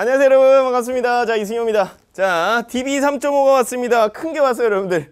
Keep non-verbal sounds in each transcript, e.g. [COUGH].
안녕하세요 여러분 반갑습니다 자 이승효입니다 자 DB 3.5가 왔습니다 큰 게 왔어요 여러분들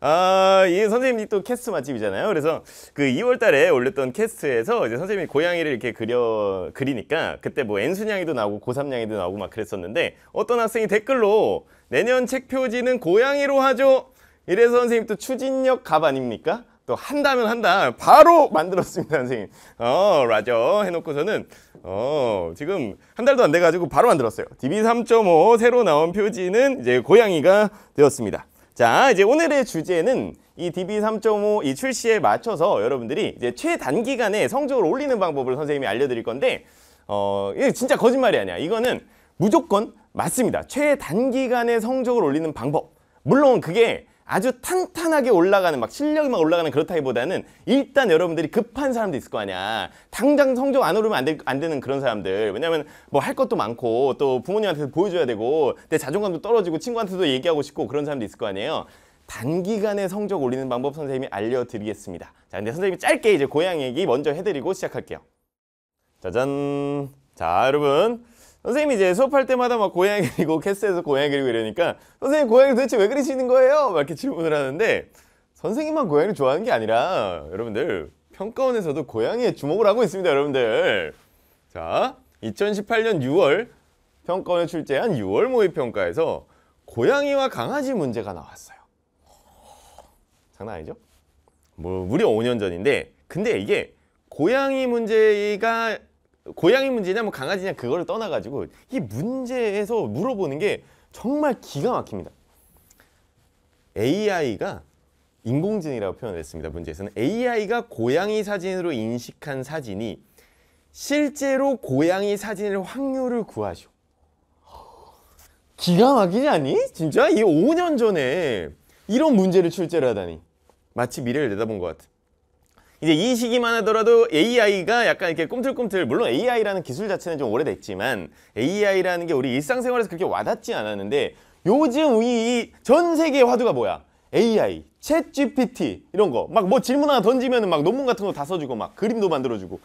아, 이 선생님이 또 캐스트 맛집이잖아요. 그래서 그 2월 달에 올렸던 캐스트에서 이제 선생님이 고양이를 이렇게 그려, 그리니까 그때 뭐 N순양이도 나오고 고3양이도 나오고 막 그랬었는데 어떤 학생이 댓글로 내년 책 표지는 고양이로 하죠. 이래서 선생님 또 추진력 갑 아닙니까? 또 한다면 한다 바로 만들었습니다 선생님 어 라죠 해놓고서는 어 지금 한 달도 안 돼가지고 바로 만들었어요 DB 3.5 새로 나온 표지는 이제 고양이가 되었습니다 자 이제 오늘의 주제는 이 DB 3.5 이 출시에 맞춰서 여러분들이 이제 최단기간에 성적을 올리는 방법을 선생님이 알려드릴 건데 어 이게 진짜 거짓말이 아니야 이거는 무조건 맞습니다 최단기간에 성적을 올리는 방법 물론 그게 아주 탄탄하게 올라가는 막 실력이 막 올라가는 그렇다기보다는 일단 여러분들이 급한 사람도 있을 거 아니야 당장 성적 안 오르면 안, 되, 안 되는 그런 사람들 왜냐면 뭐 할 것도 많고 또 부모님한테도 보여줘야 되고 내 자존감도 떨어지고 친구한테도 얘기하고 싶고 그런 사람도 있을 거 아니에요 단기간에 성적 올리는 방법 선생님이 알려드리겠습니다 자 근데 선생님이 짧게 이제 고향 얘기 먼저 해드리고 시작할게요 짜잔 자 여러분 선생님이 이제 수업할 때마다 막 고양이 그리고 캐스에서 고양이 그리고 이러니까 선생님 고양이 도대체 왜 그리시는 거예요? 막 이렇게 질문을 하는데 선생님만 고양이를 좋아하는 게 아니라 여러분들 평가원에서도 고양이에 주목을 하고 있습니다 여러분들 자 2018년 6월 평가원에 출제한 6월 모의평가에서 고양이와 강아지 문제가 나왔어요 장난 아니죠? 뭐 무려 5년 전인데 근데 이게 고양이 문제가 고양이 문제냐 뭐 강아지냐 그거를 떠나가지고 이 문제에서 물어보는 게 정말 기가 막힙니다. AI가 인공지능이라고 표현을 했습니다. 문제에서는 AI가 고양이 사진으로 인식한 사진이 실제로 고양이 사진일 확률을 구하시 기가 막히지 않니? 진짜? 이 5년 전에 이런 문제를 출제를 하다니. 마치 미래를 내다본 것 같아. 이제 이 시기만 하더라도 AI가 약간 이렇게 꿈틀꿈틀 물론 AI라는 기술 자체는 좀 오래됐지만 AI라는 게 우리 일상생활에서 그렇게 와닿지 않았는데 요즘 이 전 세계의 화두가 뭐야? AI, 챗 GPT 이런 거 막 뭐 질문 하나 던지면막 논문 같은 거 다 써주고 막 그림도 만들어주고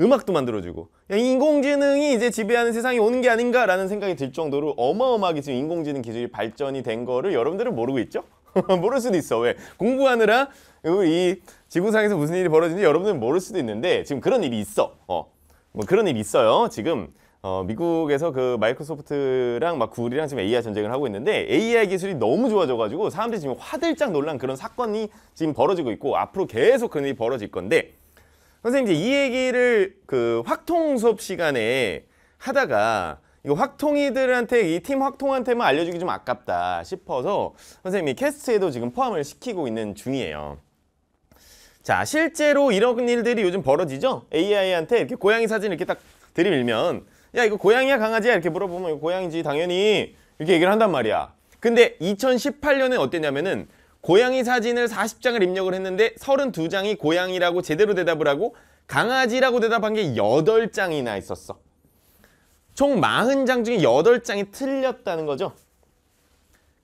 음악도 만들어주고 인공지능이 이제 지배하는 세상이 오는 게 아닌가라는 생각이 들 정도로 어마어마하게 지금 인공지능 기술이 발전이 된 거를 여러분들은 모르고 있죠? [LAUGHS] 모를 수도 있어 왜 공부하느라 이 지구상에서 무슨 일이 벌어지는지 여러분은 모를 수도 있는데 지금 그런 일이 있어. 어, 뭐 그런 일이 있어요. 지금 어, 미국에서 그 마이크로소프트랑 막 구글이랑 지금 AI 전쟁을 하고 있는데 AI 기술이 너무 좋아져가지고 사람들이 지금 화들짝 놀란 그런 사건이 지금 벌어지고 있고 앞으로 계속 그런 일이 벌어질 건데 선생님 이제 이 얘기를 그 확통 수업 시간에 하다가 이거 확통이들한테 이 팀 확통한테만 알려주기 좀 아깝다 싶어서 선생님이 캐스트에도 지금 포함을 시키고 있는 중이에요. 자, 실제로 이런 일들이 요즘 벌어지죠? AI한테 이렇게 고양이 사진 이렇게 딱 들이밀면 야, 이거 고양이야, 강아지야? 이렇게 물어보면 이거 고양이지, 당연히 이렇게 얘기를 한단 말이야. 근데 2018년에 어땠냐면은 고양이 사진을 40장을 입력을 했는데 32장이 고양이라고 제대로 대답을 하고 강아지라고 대답한 게 8장이나 있었어. 총 40장 중에 8장이 틀렸다는 거죠.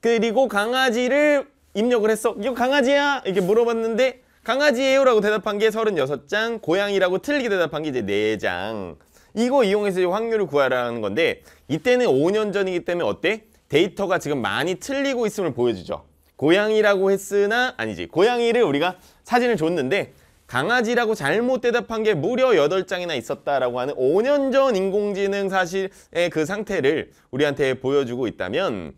그리고 강아지를 입력을 했어. 이거 강아지야? 이렇게 물어봤는데 강아지예요 라고 대답한 게 36장 고양이라고 틀리게 대답한 게 이제 4장 이거 이용해서 확률을 구하라는 건데 이때는 5년 전이기 때문에 어때? 데이터가 지금 많이 틀리고 있음을 보여주죠 고양이라고 했으나 아니지 고양이를 우리가 사진을 줬는데 강아지라고 잘못 대답한 게 무려 8장이나 있었다라고 하는 5년 전 인공지능 사실의 그 상태를 우리한테 보여주고 있다면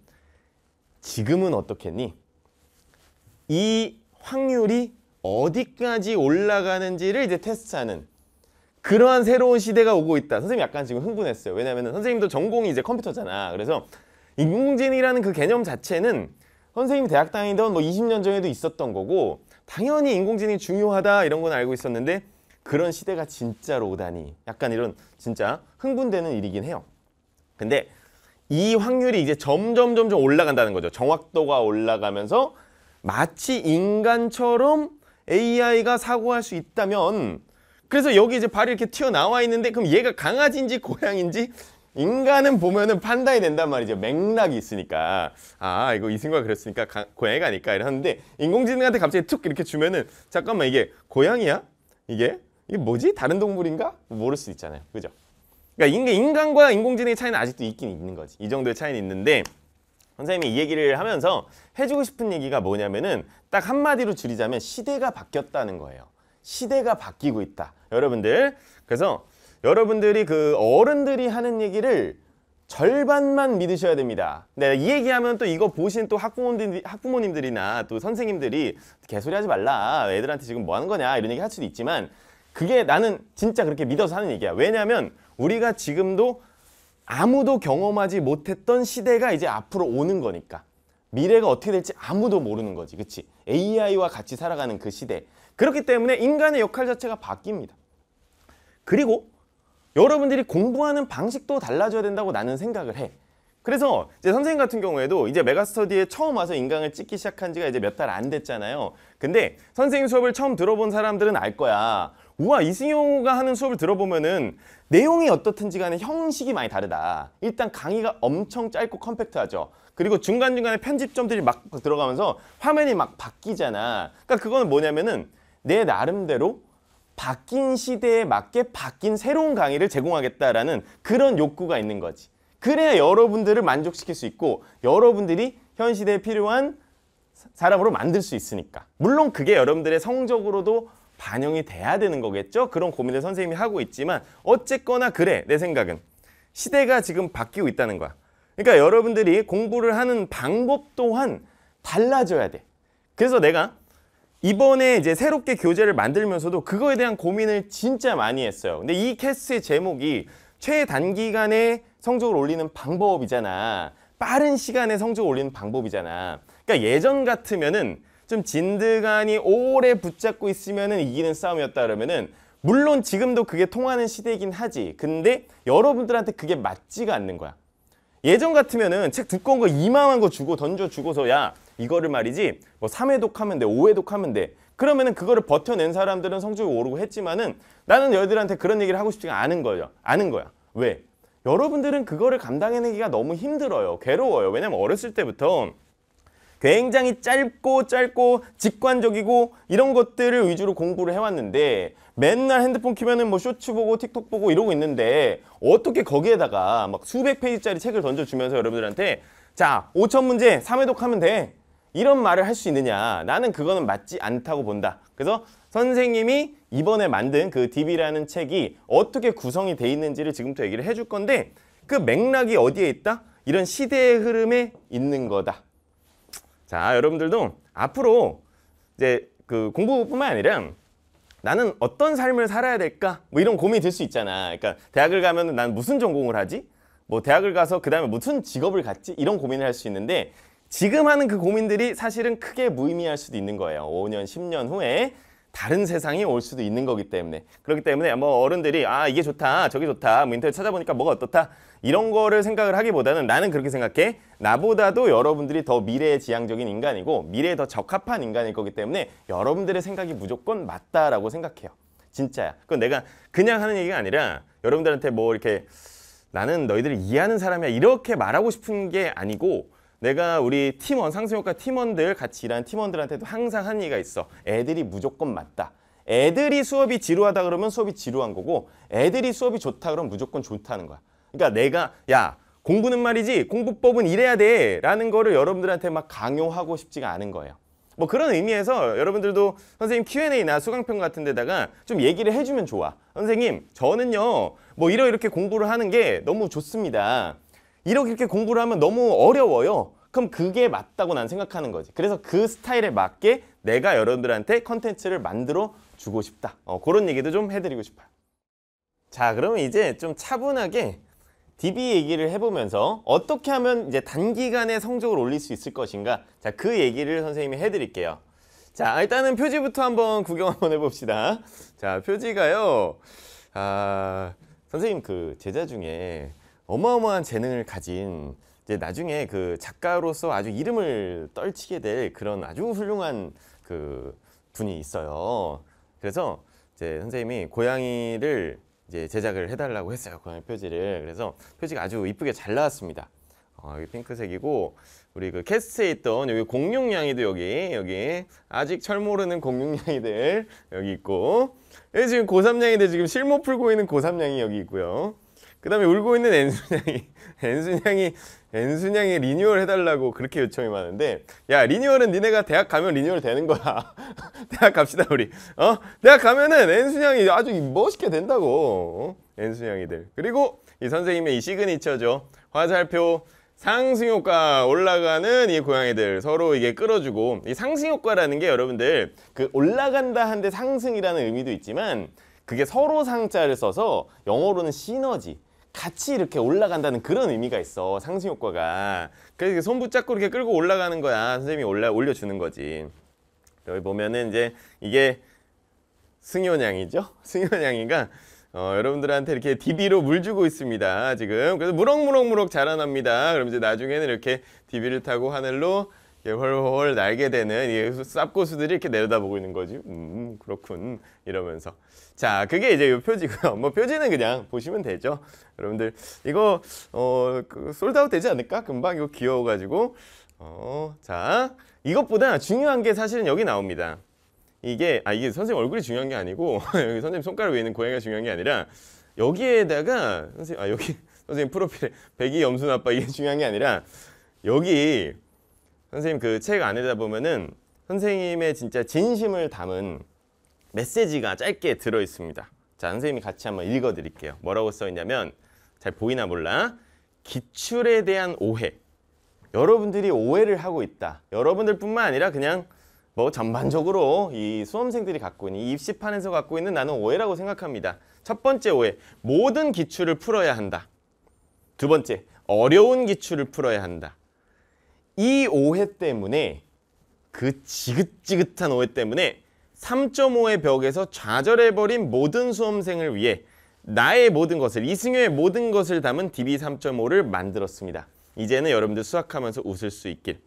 지금은 어떻겠니? 이 확률이 어디까지 올라가는지를 이제 테스트하는 그러한 새로운 시대가 오고 있다. 선생님 약간 지금 흥분했어요. 왜냐하면 선생님도 전공이 이제 컴퓨터잖아. 그래서 인공지능이라는 그 개념 자체는 선생님 대학 다니던 뭐 20년 전에도 있었던 거고 당연히 인공지능이 중요하다 이런 건 알고 있었는데 그런 시대가 진짜로 오다니 약간 이런 진짜 흥분되는 일이긴 해요. 근데 이 확률이 이제 점점 점점 올라간다는 거죠. 정확도가 올라가면서 마치 인간처럼 AI가 사고할 수 있다면 그래서 여기 이제 발이 이렇게 튀어나와 있는데 그럼 얘가 강아지인지 고양인지 인간은 보면은 판단이 된단 말이죠. 맥락이 있으니까. 아, 이거 이승과 그랬으니까 가, 고양이가 아닐까 이러는데 인공지능한테 갑자기 툭 이렇게 주면은 잠깐만 이게 고양이야? 이게? 이게 뭐지? 다른 동물인가? 모를 수 있잖아요. 그죠? 그러니까 인간과 인공지능의 차이는 아직도 있긴 있는 거지. 이 정도의 차이는 있는데 선생님이 이 얘기를 하면서 해주고 싶은 얘기가 뭐냐면은 딱 한마디로 줄이자면 시대가 바뀌었다는 거예요. 시대가 바뀌고 있다. 여러분들. 그래서 여러분들이 그 어른들이 하는 얘기를 절반만 믿으셔야 됩니다. 네, 이 얘기하면 또 이거 보신 또학부모님 학부모님들이나 또 선생님들이 개소리 하지 말라. 애들한테 지금 뭐 하는 거냐. 이런 얘기 할 수도 있지만 그게 나는 진짜 그렇게 믿어서 하는 얘기야. 왜냐하면 우리가 지금도 아무도 경험하지 못했던 시대가 이제 앞으로 오는 거니까 미래가 어떻게 될지 아무도 모르는 거지 그치 AI와 같이 살아가는 그 시대 그렇기 때문에 인간의 역할 자체가 바뀝니다 그리고 여러분들이 공부하는 방식도 달라져야 된다고 나는 생각을 해 그래서 이제 선생님 같은 경우에도 이제 메가스터디에 처음 와서 인강을 찍기 시작한 지가 이제 몇 달 안 됐잖아요 근데 선생님 수업을 처음 들어본 사람들은 알 거야 우와 이승효가 용 하는 수업을 들어보면은 내용이 어떻든지 간에 형식이 많이 다르다 일단 강의가 엄청 짧고 컴팩트하죠 그리고 중간중간에 편집점들이 막 들어가면서 화면이 막 바뀌잖아 그러니까 그거는 뭐냐면은 내 나름대로 바뀐 시대에 맞게 바뀐 새로운 강의를 제공하겠다라는 그런 욕구가 있는 거지 그래야 여러분들을 만족시킬 수 있고 여러분들이 현 시대에 필요한 사람으로 만들 수 있으니까 물론 그게 여러분들의 성적으로도 반영이 돼야 되는 거겠죠? 그런 고민을 선생님이 하고 있지만 어쨌거나 그래 내 생각은 시대가 지금 바뀌고 있다는 거야. 그러니까 여러분들이 공부를 하는 방법 또한 달라져야 돼. 그래서 내가 이번에 이제 새롭게 교재를 만들면서도 그거에 대한 고민을 진짜 많이 했어요. 근데 이 캐스트의 제목이 최단기간에 성적을 올리는 방법이잖아. 빠른 시간에 성적을 올리는 방법이잖아. 그러니까 예전 같으면은 좀 진드간이 오래 붙잡고 있으면 이기는 싸움이었다 그러면은 물론 지금도 그게 통하는 시대이긴 하지 근데 여러분들한테 그게 맞지가 않는 거야 예전 같으면은 책 두꺼운 거 이만한 거 주고 던져 주고서 야 이거를 말이지 뭐 3회독 하면 돼 5회독 하면 돼 그러면은 그거를 버텨낸 사람들은 성적이 오르고 했지만은 나는 여들한테 그런 얘기를 하고 싶지가 않은 거예요 아는 거야 왜 여러분들은 그거를 감당해내기가 너무 힘들어요 괴로워요 왜냐면 어렸을 때부터 굉장히 짧고 짧고 직관적이고 이런 것들을 위주로 공부를 해왔는데 맨날 핸드폰 키면은 뭐 쇼츠 보고 틱톡 보고 이러고 있는데 어떻게 거기에다가 막 수백 페이지짜리 책을 던져주면서 여러분들한테 자 5천 문제 3회독 하면 돼 이런 말을 할 수 있느냐 나는 그거는 맞지 않다고 본다 그래서 선생님이 이번에 만든 그 DB라는 책이 어떻게 구성이 돼 있는지를 지금부터 얘기를 해줄 건데 그 맥락이 어디에 있다? 이런 시대의 흐름에 있는 거다 자, 여러분들도 앞으로 이제 그 공부뿐만 아니라 나는 어떤 삶을 살아야 될까? 뭐 이런 고민이 들수 있잖아. 그러니까 대학을 가면 난 무슨 전공을 하지? 뭐 대학을 가서 그다음에 무슨 직업을 갖지? 이런 고민을 할 수 있는데 지금 하는 그 고민들이 사실은 크게 무의미할 수도 있는 거예요. 5년, 10년 후에 다른 세상이 올 수도 있는 거기 때문에 그렇기 때문에 뭐 어른들이 아 이게 좋다 저게 좋다 뭐 인터넷 찾아보니까 뭐가 어떻다 이런 거를 생각을 하기보다는 나는 그렇게 생각해 나보다도 여러분들이 더 미래에 지향적인 인간이고 미래에 더 적합한 인간일 거기 때문에 여러분들의 생각이 무조건 맞다라고 생각해요 진짜야 그건 내가 그냥 하는 얘기가 아니라 여러분들한테 뭐 이렇게 나는 너희들을 이해하는 사람이야 이렇게 말하고 싶은 게 아니고 내가 우리 팀원, 상승효과 팀원들 같이 일하는 팀원들한테도 항상 한 얘기가 있어. 애들이 무조건 맞다. 애들이 수업이 지루하다 그러면 수업이 지루한 거고 애들이 수업이 좋다 그러면 무조건 좋다는 거야. 그러니까 내가 야 공부는 말이지 공부법은 이래야 돼 라는 거를 여러분들한테 막 강요하고 싶지가 않은 거예요. 뭐 그런 의미에서 여러분들도 선생님 Q&A나 수강평 같은 데다가 좀 얘기를 해주면 좋아. 선생님 저는요 뭐 이러 이렇게 공부를 하는 게 너무 좋습니다. 이렇게 공부를 하면 너무 어려워요. 그럼 그게 맞다고 난 생각하는 거지. 그래서 그 스타일에 맞게 내가 여러분들한테 컨텐츠를 만들어 주고 싶다. 어, 그런 얘기도 좀 해드리고 싶어요. 자, 그러면 이제 좀 차분하게 DB 얘기를 해보면서 어떻게 하면 이제 단기간에 성적을 올릴 수 있을 것인가 자그 얘기를 선생님이 해드릴게요 자 일단은 표지부터 한번 구경 한번 해봅시다 자 표지가요 아 선생님 그 제자 중에 어마어마한 재능을 가진 이제 나중에 그 작가로서 아주 이름을 떨치게 될 그런 아주 훌륭한 그 분이 있어요. 그래서 이제 선생님이 고양이를 이제 제작을 해달라고 했어요. 고양이 표지를. 그래서 표지가 아주 이쁘게 잘 나왔습니다. 어, 여기 핑크색이고 우리 그 캐스트에 있던 여기 공룡냥이도 여기 여기 아직 철 모르는 공룡냥이들 여기 있고 여기 예, 지금 고삼냥이들 지금 실모 풀고 있는 고삼냥이 여기 있고요. 그 다음에 울고 있는 엔순양이 [LAUGHS] 엔순양이 엔순양이 리뉴얼 해달라고 그렇게 요청이 많은데 야 리뉴얼은 니네가 대학 가면 리뉴얼 되는 거야 [LAUGHS] 대학 갑시다 우리 어 대학 가면은 엔순양이 아주 멋있게 된다고 어? 엔순양이들 그리고 이 선생님의 이 시그니처죠 화살표 상승효과 올라가는 이 고양이들 서로 이게 끌어주고 이 상승효과라는 게 여러분들 그 올라간다 한데 상승이라는 의미도 있지만 그게 서로 상자를 써서 영어로는 시너지 같이 이렇게 올라간다는 그런 의미가 있어 상승 효과가 그래서 손 붙잡고 이렇게 끌고 올라가는 거야 선생님이 올라 올려주는 거지 여기 보면은 이제 이게 승효냥이죠 [LAUGHS] 승효냥이가 어, 여러분들한테 이렇게 DB로 물 주고 있습니다 지금 그래서 무럭무럭무럭 자라납니다 그럼 이제 나중에는 이렇게 DB를 타고 하늘로 헐헐 날게 되는 이 쌉고수들이 이렇게 내려다보고 있는 거지 음 그렇군 이러면서 자 그게 이제 이 표지고요 [LAUGHS] 뭐 표지는 그냥 보시면 되죠 여러분들 이거 어 그 솔드아웃 되지 않을까 금방 이거 귀여워가지고 어자 이것보다 중요한 게 사실은 여기 나옵니다 이게 아 이게 선생님 얼굴이 중요한 게 아니고 [LAUGHS] 여기 선생님 손가락 위에 있는 고양이가 중요한 게 아니라 여기에다가 선생님 아 여기 선생님 프로필에 백이 염순 아빠 이게 중요한 게 아니라 여기 선생님 그 책 안에다 보면은 선생님의 진짜 진심을 담은 메시지가 짧게 들어 있습니다. 자, 선생님이 같이 한번 읽어 드릴게요. 뭐라고 써 있냐면 잘 보이나 몰라. 기출에 대한 오해. 여러분들이 오해를 하고 있다. 여러분들뿐만 아니라 그냥 뭐 전반적으로 이 수험생들이 갖고 있는 이 입시판에서 갖고 있는 나는 오해라고 생각합니다. 첫 번째 오해. 모든 기출을 풀어야 한다. 두 번째. 어려운 기출을 풀어야 한다. 이 오해 때문에 그 지긋지긋한 오해 때문에 3.5의 벽에서 좌절해버린 모든 수험생을 위해 나의 모든 것을, 이승효의 모든 것을 담은 DB 3.5를 만들었습니다. 이제는 여러분들 수학하면서 웃을 수 있길.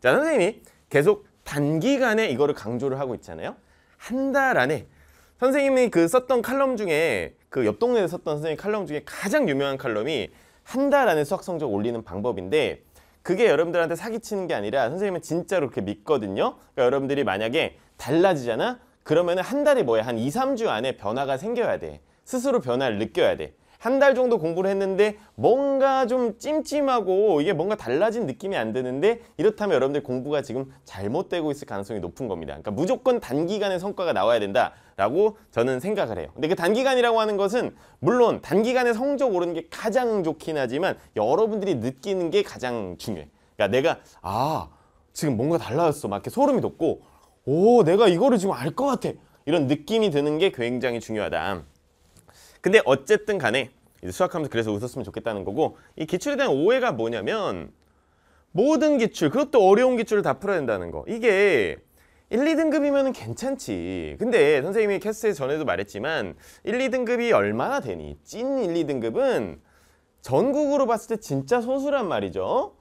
자, 선생님이 계속 단기간에 이거를 강조를 하고 있잖아요. 한 달 안에 선생님이 그 썼던 칼럼 중에 그 옆 동네에 서 썼던 선생님 칼럼 중에 가장 유명한 칼럼이 한 달 안에 수학 성적 올리는 방법인데 그게 여러분들한테 사기치는 게 아니라 선생님은 진짜로 그렇게 믿거든요. 그러니까 여러분들이 만약에 달라지잖아? 그러면 은한 달이 뭐야? 한 2, 3주 안에 변화가 생겨야 돼. 스스로 변화를 느껴야 돼. 한달 정도 공부를 했는데 뭔가 좀 찜찜하고 이게 뭔가 달라진 느낌이 안 드는데 이렇다면 여러분들 공부가 지금 잘못되고 있을 가능성이 높은 겁니다. 그러니까 무조건 단기간에 성과가 나와야 된다라고 저는 생각을 해요. 근데 그 단기간이라고 하는 것은 물론 단기간에 성적 오르는 게 가장 좋긴 하지만 여러분들이 느끼는 게 가장 중요해. 그러니까 내가 아 지금 뭔가 달라졌어 막 이렇게 소름이 돋고 오 내가 이거를 지금 알 것 같아 이런 느낌이 드는 게 굉장히 중요하다. 근데 어쨌든 간에 수학하면서 그래서 웃었으면 좋겠다는 거고 이 기출에 대한 오해가 뭐냐면 모든 기출 그것도 어려운 기출을 다 풀어야 된다는 거 이게 1, 2등급이면 괜찮지 근데 선생님이 캐스트 전에도 말했지만 1, 2등급이 얼마나 되니? 찐 1, 2등급은 전국으로 봤을 때 진짜 소수란 말이죠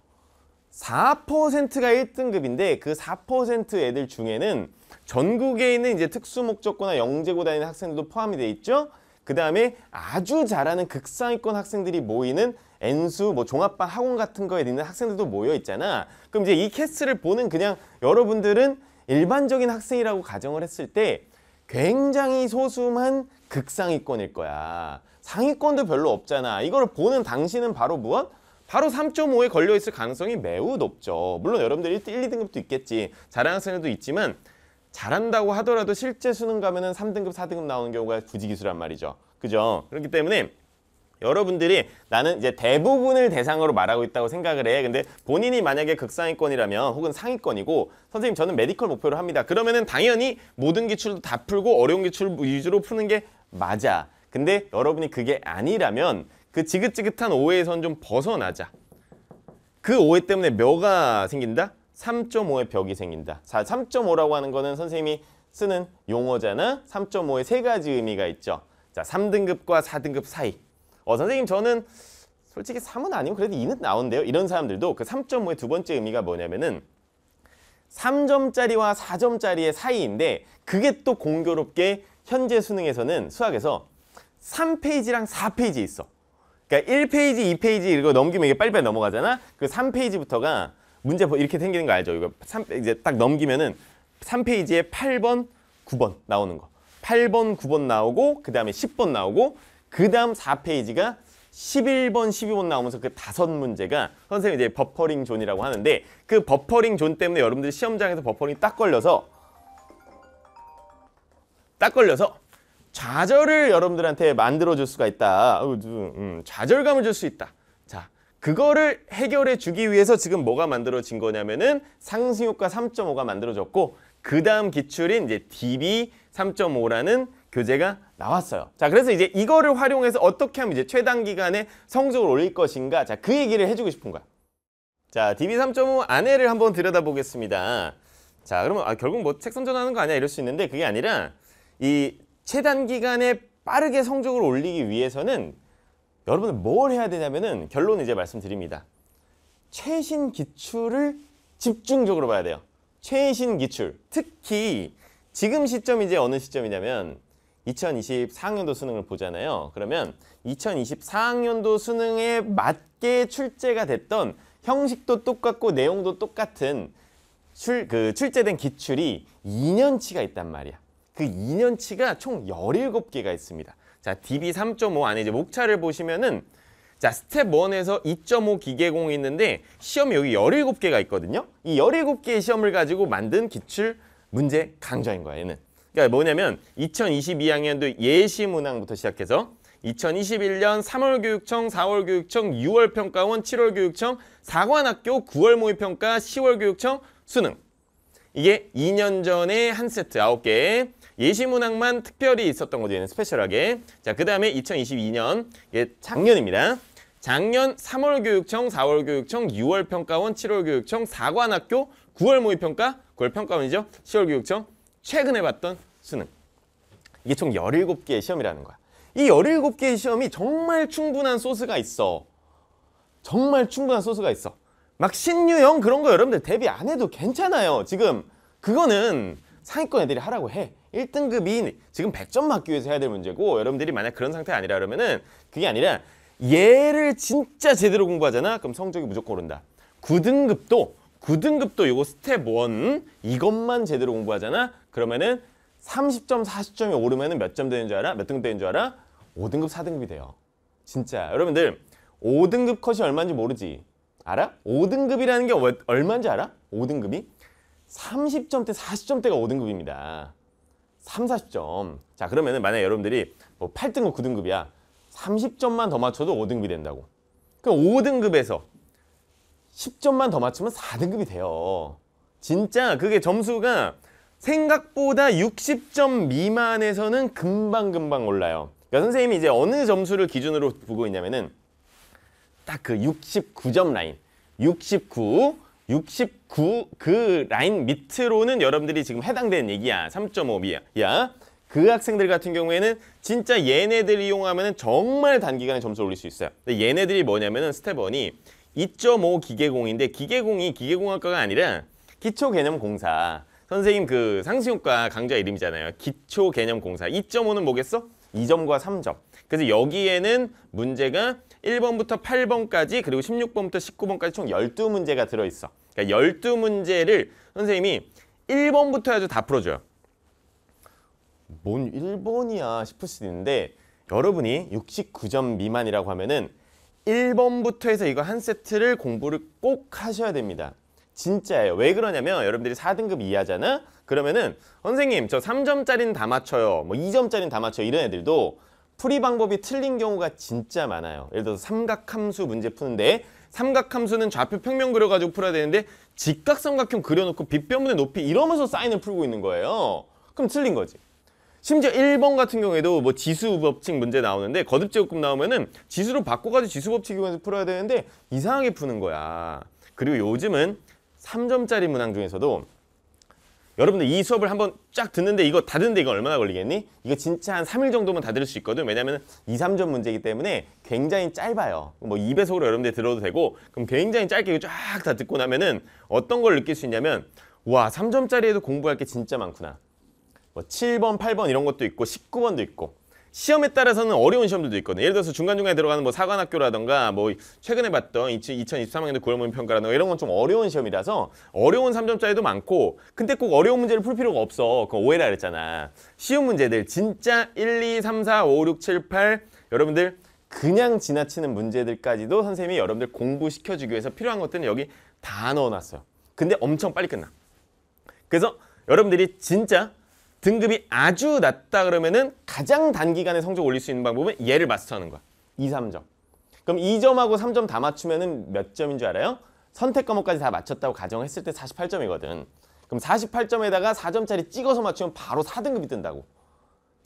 4%가 1등급인데 그 4% 애들 중에는 전국에 있는 이제 특수 목적고나 영재고 다니는 학생들도 포함이 돼 있죠 그 다음에 아주 잘하는 극상위권 학생들이 모이는 N수 뭐 종합반 학원 같은 거에 있는 학생들도 모여 있잖아. 그럼 이제 이 캐스를 보는 그냥 여러분들은 일반적인 학생이라고 가정을 했을 때 굉장히 소수만 극상위권일 거야. 상위권도 별로 없잖아. 이걸 보는 당신은 바로 무엇? 바로 3.5에 걸려있을 가능성이 매우 높죠. 물론 여러분들 1, 2등급도 있겠지. 잘하는 학생들도 있지만 잘한다고 하더라도 실제 수능 가면은 3등급, 4등급 나오는 경우가 부지기수란 말이죠. 그죠? 그렇기 때문에 여러분들이 나는 이제 대부분을 대상으로 말하고 있다고 생각을 해. 근데 본인이 만약에 극상위권이라면 혹은 상위권이고 선생님 저는 메디컬 목표로 합니다. 그러면은 당연히 모든 기출도 다 풀고 어려운 기출 위주로 푸는 게 맞아. 근데 여러분이 그게 아니라면 그 지긋지긋한 오해에선 좀 벗어나자. 그 오해 때문에 묘가 생긴다? 3.5의 벽이 생긴다. 자, 3.5라고 하는 거는 선생님이 쓰는 용어잖아. 3.5의 세 가지 의미가 있죠. 자, 3등급과 4등급 사이. 어, 선생님 저는 솔직히 3은 아니고 그래도 2는 나온대요. 이런 사람들도 그 3.5의 두 번째 의미가 뭐냐면은 3점짜리와 4점짜리의 사이인데 그게 또 공교롭게 현재 수능에서는 수학에서 3페이지랑 4페이지 있어. 그러니까 1페이지, 2페이지 이거 넘기면 이게 빨리빨리 넘어가잖아. 그 3페이지부터가 문제 뭐 이렇게 생기는 거 알죠? 이거 3, 이제 딱 넘기면은 3페이지에 8번, 9번 나오는 거. 8번, 9번 나오고 그 다음에 10번 나오고 그 다음 4페이지가 11번, 12번 나오면서 그 다섯 문제가 선생님 이제 버퍼링 존이라고 하는데 그 버퍼링 존 때문에 여러분들이 시험장에서 버퍼링이 딱 걸려서 딱 걸려서 좌절을 여러분들한테 만들어줄 수가 있다. 어, 음, 음, 좌절감을 줄 수 있다. 그거를 해결해 주기 위해서 지금 뭐가 만들어진 거냐면은 상승효과 3.5가 만들어졌고 그 다음 기출인 이제 DB 3.5라는 교재가 나왔어요. 자, 그래서 이제 이거를 활용해서 어떻게 하면 이제 최단 기간에 성적을 올릴 것인가? 자, 그 얘기를 해주고 싶은 거야. 자, DB 3.5안내를 한번 들여다보겠습니다. 자, 그러면 아, 결국 뭐 책 선전하는 거 아니야 이럴 수 있는데 그게 아니라 이 최단 기간에 빠르게 성적을 올리기 위해서는 여러분은 뭘 해야 되냐면은 결론 이제 말씀드립니다. 최신 기출을 집중적으로 봐야 돼요. 최신 기출. 특히 지금 시점이 이제 어느 시점이냐면 2024학년도 수능을 보잖아요. 그러면 2024학년도 수능에 맞게 출제가 됐던 형식도 똑같고 내용도 똑같은 출, 그 출제된 기출이 2년치가 있단 말이야. 그 2년치가 총 17개가 있습니다. 자, DB 3.5 안에 이제 목차를 보시면은 자, 스텝 1에서 2.5 기계공이 있는데 시험 여기 17개가 있거든요. 이 17개의 시험을 가지고 만든 기출 문제 강좌인 거야, 얘는. 그러니까 뭐냐면 2022학년도 예시 문항부터 시작해서 2021년 3월 교육청, 4월 교육청, 6월 평가원, 7월 교육청, 사관학교, 9월 모의평가, 10월 교육청, 수능. 이게 2년 전에 한 세트 9개, 예시문항만 특별히 있었던 거죠. 얘는 스페셜하게. 자, 그 다음에 2022년, 예, 작년입니다. 작년 3월 교육청, 4월 교육청, 6월 평가원, 7월 교육청, 4관학교, 9월 모의평가, 9월 평가원이죠. 10월 교육청, 최근에 봤던 수능. 이게 총 17개의 시험이라는 거야. 이 17개의 시험이 정말 충분한 소스가 있어. 정말 충분한 소스가 있어. 막 신유형 그런 거 여러분들 대비 안 해도 괜찮아요. 지금 그거는 상위권 애들이 하라고 해. 1등급인 지금 100점 받기 위해서 해야 될 문제고 여러분들이 만약 그런 상태 가 아니라 그러면은 그게 아니라 얘를 진짜 제대로 공부하잖아? 그럼 성적이 무조건 오른다. 9등급도 9등급도 이거 스텝 1 이것만 제대로 공부하잖아? 그러면은 30점, 40점이 오르면은 몇 점 되는 줄 알아? 몇 등급 되는 줄 알아? 5등급, 4등급이 돼요. 진짜 여러분들 5등급 컷이 얼마인지 모르지? 알아? 5등급이라는 게 얼마인지 알아? 5등급이? 30점대, 40점대가 5등급입니다. 3, 40점. 자, 그러면은 만약 여러분들이 뭐 8등급, 9등급이야. 30점만 더 맞춰도 5등급이 된다고. 그럼 5등급에서 10점만 더 맞추면 4등급이 돼요. 진짜 그게 점수가 생각보다 60점 미만에서는 금방금방 올라요. 그러니까 선생님이 이제 어느 점수를 기준으로 보고 있냐면은 딱 그 69점 라인. 69, 69그 라인 밑으로는 여러분들이 지금 해당되는 얘기야. 3.5 이야. 그 학생들 같은 경우에는 진짜 얘네들 이용하면 정말 단기간에 점수 올릴 수 있어요. 얘네들이 뭐냐면 스텝원이 2.5 기계공인데 기계공이 기계공학과가 아니라 기초개념공사. 선생님 그 상수효과 강좌 이름이잖아요. 기초개념공사. 2.5는 뭐겠어? 2점과 3점. 그래서 여기에는 문제가 1번부터 8번까지 그리고 16번부터 19번까지 총 12문제가 들어있어. 그러니까 12문제를 선생님이 1번부터 해서 다 풀어줘요. 뭔 1번이야 싶을 수도 있는데 여러분이 69점 미만이라고 하면은 1번부터 해서 이거 한 세트를 공부를 꼭 하셔야 됩니다. 진짜예요. 왜 그러냐면 여러분들이 4등급 이하잖아? 그러면은 선생님 저 3점짜리는 다 맞춰요. 뭐 2점짜리는 다 맞춰요. 이런 애들도 풀이 방법이 틀린 경우가 진짜 많아요. 예를 들어서 삼각함수 문제 푸는데 삼각함수는 좌표 평면 그려가지고 풀어야 되는데 직각삼각형 그려놓고 빗변분의 높이 이러면서 사인을 풀고 있는 거예요. 그럼 틀린 거지. 심지어 1번 같은 경우에도 뭐 지수 법칙 문제 나오는데 거듭제곱금 나오면은 지수로 바꿔가지고 지수 법칙 이용서 풀어야 되는데 이상하게 푸는 거야. 그리고 요즘은 3점짜리 문항 중에서도 여러분들 이 수업을 한번 쫙 듣는데 이거 다 듣는데 이거 얼마나 걸리겠니? 이거 진짜 한 3일 정도면 다 들을 수 있거든. 왜냐면 2, 3점 문제이기 때문에 굉장히 짧아요. 뭐 2배속으로 여러분들 들어도 되고 그럼 굉장히 짧게 쫙 다 듣고 나면은 어떤 걸 느낄 수 있냐면 와 3점짜리에도 공부할 게 진짜 많구나. 뭐 7번, 8번 이런 것도 있고 19번도 있고 시험에 따라서는 어려운 시험들도 있거든요. 예를 들어서 중간중간에 들어가는 뭐 사관학교라던가 뭐 최근에 봤던 2023학년도 9월 문평가라든가 이런 건 좀 어려운 시험이라서 어려운 3점짜리도 많고 근데 꼭 어려운 문제를 풀 필요가 없어. 그거 오해라 그랬잖아. 쉬운 문제들 진짜 1, 2, 3, 4, 5, 6, 7, 8 여러분들 그냥 지나치는 문제들까지도 선생님이 여러분들 공부시켜주기 위해서 필요한 것들은 여기 다 넣어놨어요. 근데 엄청 빨리 끝나. 그래서 여러분들이 진짜 등급이 아주 낮다 그러면은 가장 단기간에 성적 올릴 수 있는 방법은 얘를 마스터하는 거야. 2, 3점. 그럼 2점하고 3점 다 맞추면은 몇 점인 줄 알아요? 선택 과목까지 다 맞췄다고 가정했을 때 48점이거든. 그럼 48점에다가 4점짜리 찍어서 맞추면 바로 4등급이 뜬다고.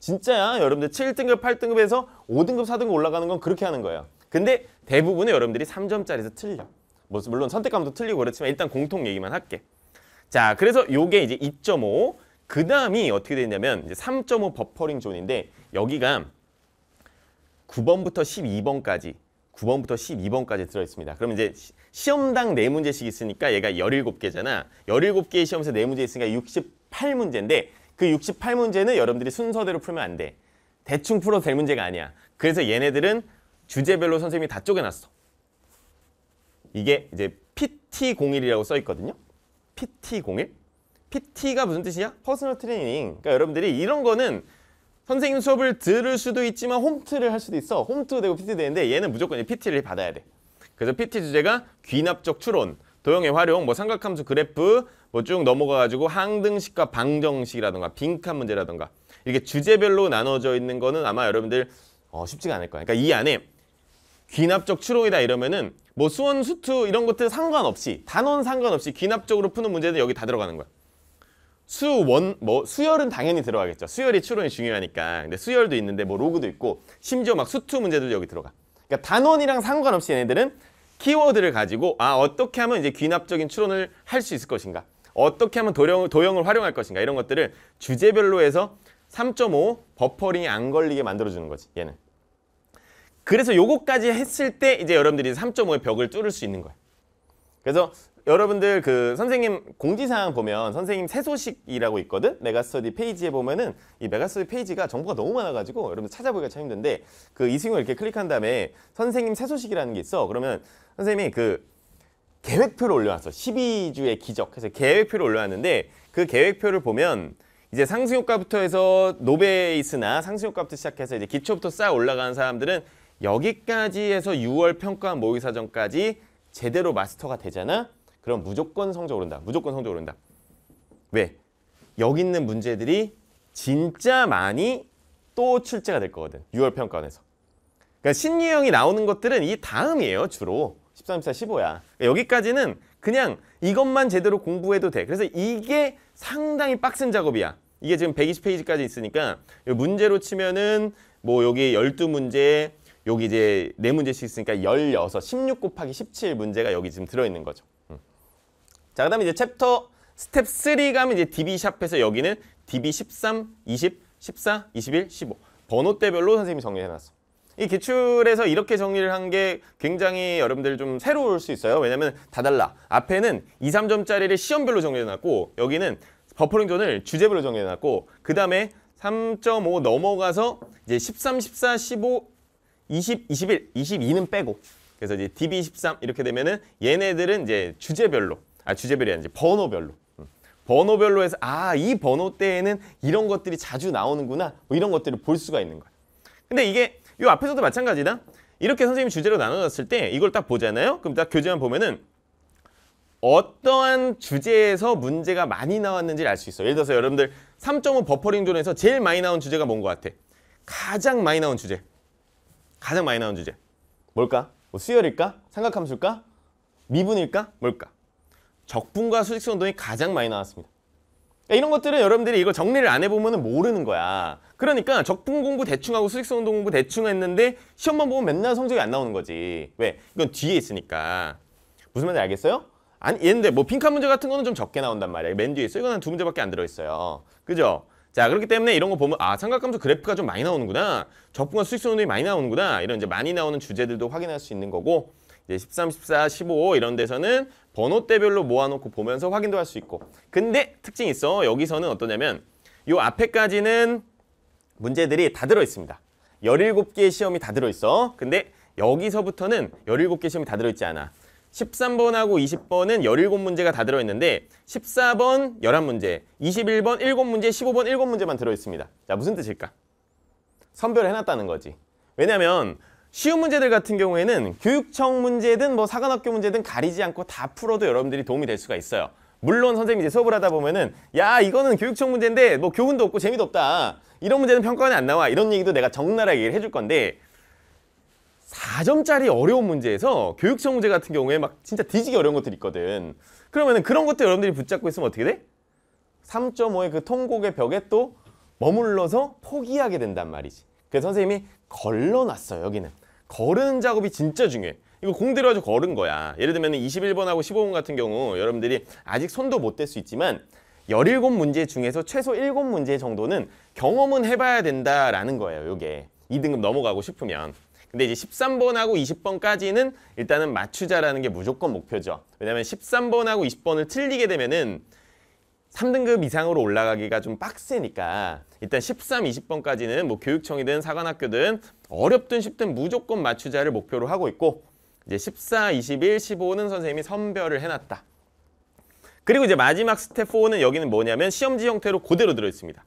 진짜야. 여러분들 7등급, 8등급에서 5등급, 4등급 올라가는 건 그렇게 하는 거예요. 근데 대부분의 여러분들이 3점짜리에서 틀려. 물론 선택과목도 틀리고 그렇지만 일단 공통 얘기만 할게. 자, 그래서 요게 이제 2.5. 그 다음이 어떻게 되냐면 3.5 버퍼링 존인데 여기가 9번부터 12번까지 9번부터 12번까지 들어있습니다. 그럼 이제 시험당 4문제씩 있으니까 얘가 17개잖아. 17개의 시험에서 4문제 있으니까 68문제인데 그 68문제는 여러분들이 순서대로 풀면 안 돼. 대충 풀어도 될 문제가 아니야. 그래서 얘네들은 주제별로 선생님이 다 쪼개놨어. 이게 이제 PT01이라고 써있거든요. PT01. PT가 무슨 뜻이야? 퍼스널 트레이닝 그러니까 여러분들이 이런 거는 선생님 수업을 들을 수도 있지만 홈트를 할 수도 있어 홈트 되고 p t 되는데 얘는 무조건 PT를 받아야 돼 그래서 PT 주제가 귀납적 추론 도형의 활용, 뭐 삼각함수 그래프 뭐 쭉 넘어가가지고 항등식과 방정식이라든가 빈칸 문제라든가 이렇게 주제별로 나눠져 있는 거는 아마 여러분들 어, 쉽지가 않을 거야. 그러니까 이 안에 귀납적 추론이다 이러면은 뭐 수원, 수투 이런 것들 상관없이 단원 상관없이 귀납적으로 푸는 문제는 여기 다 들어가는 거야. 수원 뭐 수열은 당연히 들어가겠죠. 수열이 추론이 중요하니까. 근데 수열도 있는데 뭐 로그도 있고 심지어 막 수투 문제도 여기 들어가. 그러니까 단원이랑 상관없이 얘네들은 키워드를 가지고 아 어떻게 하면 이제 귀납적인 추론을 할 수 있을 것인가. 어떻게 하면 도형, 도형을 활용할 것인가 이런 것들을 주제별로 해서 3.5 버퍼링이 안 걸리게 만들어주는 거지 얘는. 그래서 요거까지 했을 때 이제 여러분들이 3.5의 벽을 뚫을 수 있는 거예요. 그래서 여러분들 그 선생님 공지사항 보면 선생님 새 소식이라고 있거든 메가스터디 페이지에 보면은 이 메가스터디 페이지가 정보가 너무 많아가지고 여러분들 찾아보기가 참 힘든데 그 이승용 이렇게 클릭한 다음에 선생님 새 소식이라는 게 있어 그러면 선생님이 그 계획표를 올려왔어 12주의 기적 해서 계획표를 올려왔는데그 계획표를 보면 이제 상승효과부터 해서 노베이스나 상승효과부터 시작해서 이제 기초부터 쌓아 올라가는 사람들은 여기까지 해서 6월 평가 모의사정까지 제대로 마스터가 되잖아 그럼 무조건 성적 오른다. 무조건 성적 오른다. 왜? 여기 있는 문제들이 진짜 많이 또 출제가 될 거거든. 6월 평가원에서. 그러니까 신유형이 나오는 것들은 이 다음이에요. 주로. 13, 14, 15야. 그러니까 여기까지는 그냥 이것만 제대로 공부해도 돼. 그래서 이게 상당히 빡센 작업이야. 이게 지금 120페이지까지 있으니까 문제로 치면은 뭐 여기 12문제, 여기 이제 4문제씩 있으니까 16, 16 곱하기 17 문제가 여기 지금 들어있는 거죠. 자, 그 다음에 이제 챕터 스텝 3 가면 이제 DB샵에서 여기는 DB13, 20, 14, 21, 15 번호대별로 선생님이 정리해놨어. 이 기출에서 이렇게 정리를 한 게 굉장히 여러분들 좀 새로울 수 있어요. 왜냐면 다 달라. 앞에는 2, 3점짜리를 시험별로 정리해놨고 여기는 버퍼링존을 주제별로 정리해놨고 그 다음에 3.5 넘어가서 이제 13, 14, 15, 20, 21, 22는 빼고 그래서 이제 DB13 이렇게 되면은 얘네들은 이제 주제별로 아 주제별이 아니지 번호별로 음. 번호별로 해서 아 이번호때에는 이런 것들이 자주 나오는구나 뭐 이런 것들을 볼 수가 있는 거야 근데 이게 이 앞에서도 마찬가지다 이렇게 선생님이 주제로 나눠졌을때 이걸 딱 보잖아요 그럼 딱 교재만 보면은 어떠한 주제에서 문제가 많이 나왔는지를 알 수있어 예를 들어서 여러분들 3.5 버퍼링 존에서 제일 많이 나온 주제가 뭔 것 같아 가장 많이 나온 주제 가장 많이 나온 주제 뭘까? 뭐 수열일까? 삼각함수일까? 미분일까? 뭘까? 적분과 수직선 운동이 가장 많이 나왔습니다. 그러니까 이런 것들은 여러분들이 이걸 정리를 안 해보면 모르는 거야. 그러니까 적분 공부 대충하고 수직선 운동 공부 대충 했는데 시험만 보면 맨날 성적이 안 나오는 거지. 왜? 이건 뒤에 있으니까. 무슨 말인지 알겠어요? 아니 얘는데뭐 핑크 문제 같은 거는 좀 적게 나온단 말이야. 맨 뒤에 있어. 이건 한 두 문제밖에 안 들어있어요. 그죠? 자 그렇기 때문에 이런 거 보면 아 삼각함수 그래프가 좀 많이 나오는구나. 적분과 수직선 운동이 많이 나오는구나. 이런 이제 많이 나오는 주제들도 확인할 수 있는 거고 이제 13, 14, 15 이런 데서는 번호대별로 모아놓고 보면서 확인도 할 수 있고 근데 특징이 있어 여기서는 어떠냐면 요 앞에까지는 문제들이 다 들어있습니다 17개의 시험이 다 들어있어 근데 여기서부터는 17개 시험이 다 들어있지 않아 13번하고 20번은 17문제가 다 들어있는데 14번 11문제, 21번 7문제, 15번 7문제만 들어있습니다. 자 무슨 뜻일까? 선별해놨다는 거지. 왜냐면 쉬운 문제들 같은 경우에는 교육청 문제든 뭐 사관학교 문제든 가리지 않고 다 풀어도 여러분들이 도움이 될 수가 있어요. 물론 선생님이 이제 수업을 하다 보면은 야 이거는 교육청 문제인데 뭐 교훈도 없고 재미도 없다. 이런 문제는 평가원에 안 나와. 이런 얘기도 내가 적나라하게 얘기를 해줄 건데 4점짜리 어려운 문제에서 교육청 문제 같은 경우에 막 진짜 뒤지기 어려운 것들이 있거든. 그러면은 그런 것들 여러분들이 붙잡고 있으면 어떻게 돼? 3.5의 그 통곡의 벽에 또 머물러서 포기하게 된단 말이지. 그래서 선생님이 걸러놨어요 여기는 걸은 작업이 진짜 중요해 이거 공 들여가지고 걸은 거야 예를 들면 21번하고 15번 같은 경우 여러분들이 아직 손도 못 댈 수 있지만 17문제 중에서 최소 7문제 정도는 경험은 해봐야 된다라는 거예요 요게 2등급 넘어가고 싶으면 근데 이제 13번하고 20번까지는 일단은 맞추자라는 게 무조건 목표죠 왜냐면 13번하고 20번을 틀리게 되면은 3등급 이상으로 올라가기가 좀 빡세니까 일단 13, 20번까지는 뭐 교육청이든 사관학교든 어렵든 쉽든 무조건 맞추자를 목표로 하고 있고 이제 14, 21, 15는 선생님이 선별을 해놨다. 그리고 이제 마지막 스텝 4는 여기는 뭐냐면 시험지 형태로 그대로 들어있습니다.